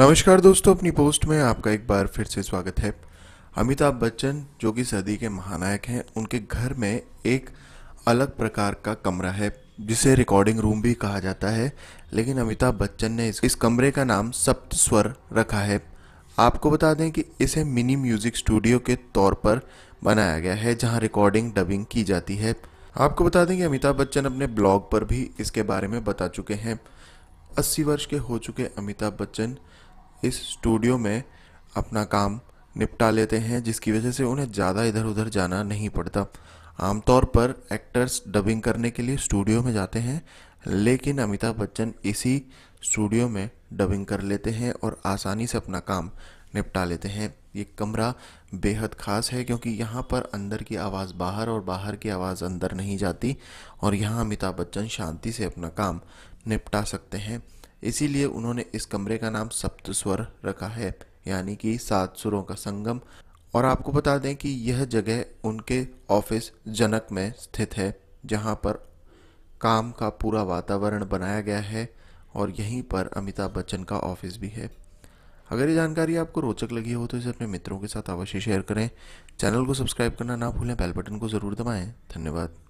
नमस्कार दोस्तों अपनी पोस्ट में आपका एक बार फिर से स्वागत है अमिताभ बच्चन जो कि सदी के महानायक हैं उनके घर में एक अलग प्रकार का कमरा है जिसे रिकॉर्डिंग रूम भी कहा जाता है लेकिन अमिताभ बच्चन ने इस, इस कमरे का नाम सप्त स्वर रखा है आपको बता दें कि इसे मिनी म्यूज़िक स्टूडियो के तौर पर बनाया गया है जहां रिकॉर्डिंग डबिंग की जाती है आपको बता दें कि अमिताभ बच्चन अपने ब्लॉग पर भी इसके बारे में बता चुके हैं अस्सी वर्ष के हो चुके अमिताभ बच्चन इस स्टूडियो में अपना काम निपटा लेते हैं जिसकी वजह से उन्हें ज़्यादा इधर उधर जाना नहीं पड़ता आमतौर पर एक्टर्स डबिंग करने के लिए स्टूडियो में जाते हैं लेकिन अमिताभ बच्चन इसी स्टूडियो में डबिंग कर लेते हैं और आसानी से अपना काम निपटा लेते हैं ये कमरा बेहद ख़ास है क्योंकि यहाँ पर अंदर की आवाज़ बाहर और बाहर की आवाज़ अंदर नहीं जाती और यहाँ अमिताभ बच्चन शांति से अपना काम निपटा सकते हैं इसीलिए उन्होंने इस कमरे का नाम सप्त स्वर रखा है यानी कि सात सुरों का संगम और आपको बता दें कि यह जगह उनके ऑफिस जनक में स्थित है जहां पर काम का पूरा वातावरण बनाया गया है और यहीं पर अमिताभ बच्चन का ऑफिस भी है अगर ये जानकारी आपको रोचक लगी हो तो इसे अपने मित्रों के साथ अवश्य शेयर करें चैनल को सब्सक्राइब करना ना भूलें बेल बटन को ज़रूर दबाएं धन्यवाद